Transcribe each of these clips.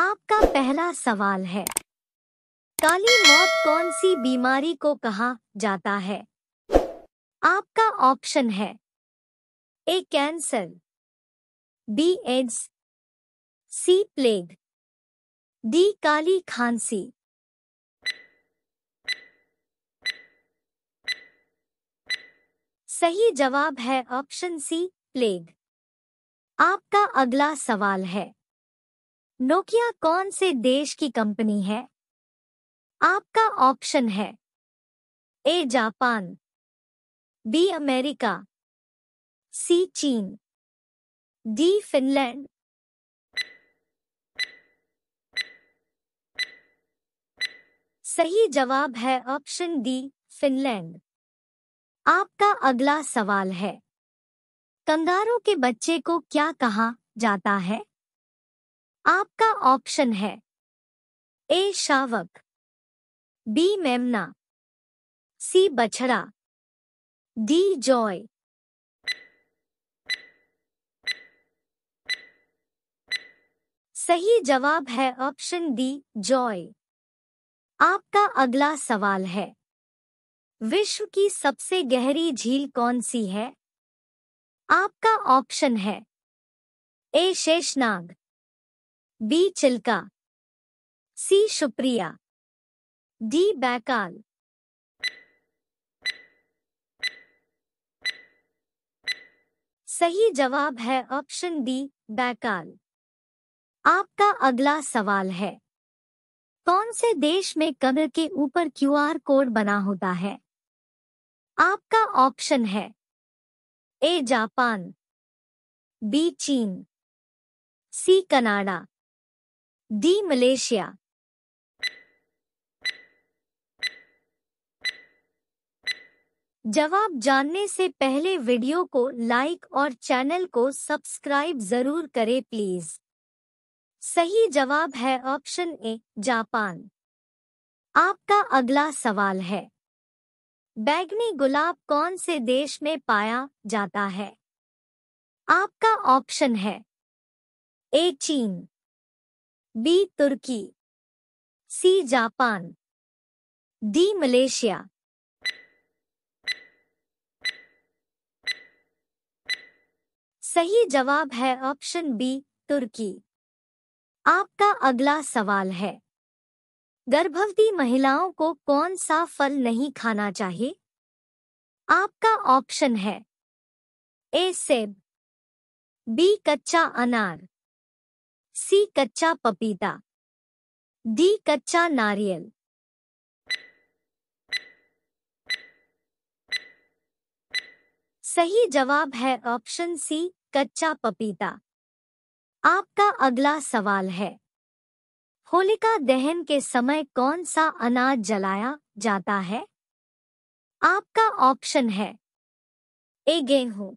आपका पहला सवाल है काली मौत कौन सी बीमारी को कहा जाता है आपका ऑप्शन है A cancer B AIDS C plague D काली खांसी सही जवाब है ऑप्शन सी प्लेग आपका अगला सवाल है नोकिया कौन से देश की कंपनी है आपका ऑप्शन है A Japan B America C चीन डी फिनलैंड सही जवाब है ऑप्शन डी फिनलैंड आपका अगला सवाल है कंगारों के बच्चे को क्या कहा जाता है आपका ऑप्शन है ए शावक बी मेमना सी बछड़ा डी जॉय सही जवाब है ऑप्शन डी जॉय आपका अगला सवाल है विश्व की सबसे गहरी झील कौन सी है आपका ऑप्शन है A Sheshnag B Chilka C Superior D Baikal सही जवाब है ऑप्शन डी बैकाल आपका अगला सवाल है कौन से देश में कमर के ऊपर क्यूआर कोड बना होता है आपका ऑप्शन है ए जापान बी चीन सी कनाडा डी Malaysia जवाब जानने से पहले वीडियो को लाइक और चैनल को सब्सक्राइब जरूर करें प्लीज सही जवाब है ऑप्शन ए जापान आपका अगला सवाल है बैगनी गुलाब कौन से देश में पाया जाता है आपका ऑप्शन है ए चीन बी तुर्की सी जापान डी मलेशिया सही जवाब है ऑप्शन बी तुर्की आपका अगला सवाल है गर्भवती महिलाओं को कौन सा फल नहीं खाना चाहिए आपका ऑप्शन है ए सेब बी कच्चा अनार सी कच्चा पपीता डी कच्चा नारियल सही जवाब है ऑप्शन सी कच्चा पपीता आपका अगला सवाल है होलिका दहन के समय कौन सा अनाज जलाया जाता है आपका ऑप्शन है ए गेहूं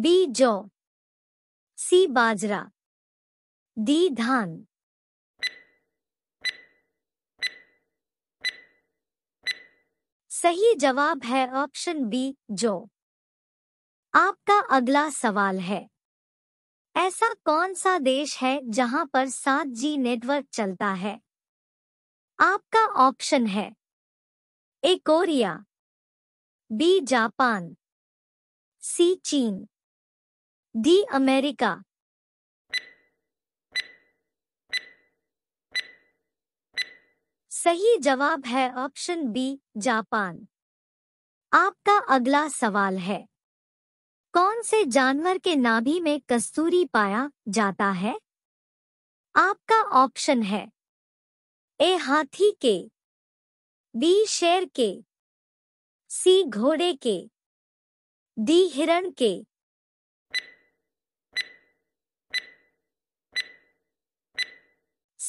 बी जौ सी बाजरा दी धान सही जवाब है ऑप्शन बी जो आपका अगला सवाल है ऐसा कौन सा देश है जहां पर सात जी नेटवर्क चलता है आपका ऑप्शन है A Korea B Japan C चीन डी अमेरिका सही जवाब है ऑप्शन बी जापान आपका अगला सवाल है कौन से जानवर के नाभि में कस्तूरी पाया जाता है आपका ऑप्शन है ए हाथी के बी शेर के सी घोड़े के डी हिरण के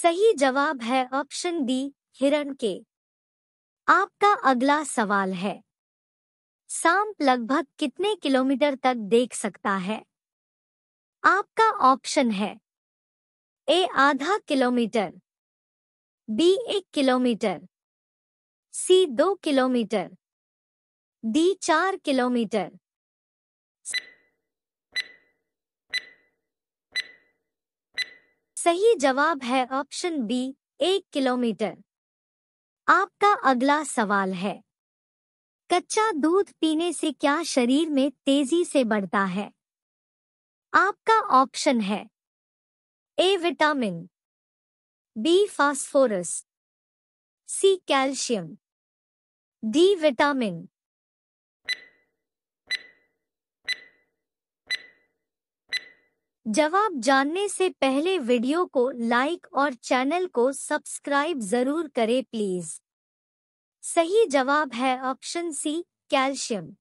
सही जवाब है ऑप्शन डी हिरण के आपका अगला सवाल है सांप लगभग कितने किलोमीटर तक देख सकता है आपका ऑप्शन है ए आधा किलोमीटर बी एक किलोमीटर सी दो किलोमीटर डी चार किलोमीटर सही जवाब है ऑप्शन बी एक किलोमीटर आपका अगला सवाल है कच्चा दूध पीने से क्या शरीर में तेजी से बढ़ता है आपका ऑप्शन है A vitamin B phosphorus C calcium D vitamin जवाब जानने से पहले वीडियो को लाइक और चैनल को सब्सक्राइब जरूर करें प्लीज सही जवाब है ऑप्शन सी कैल्शियम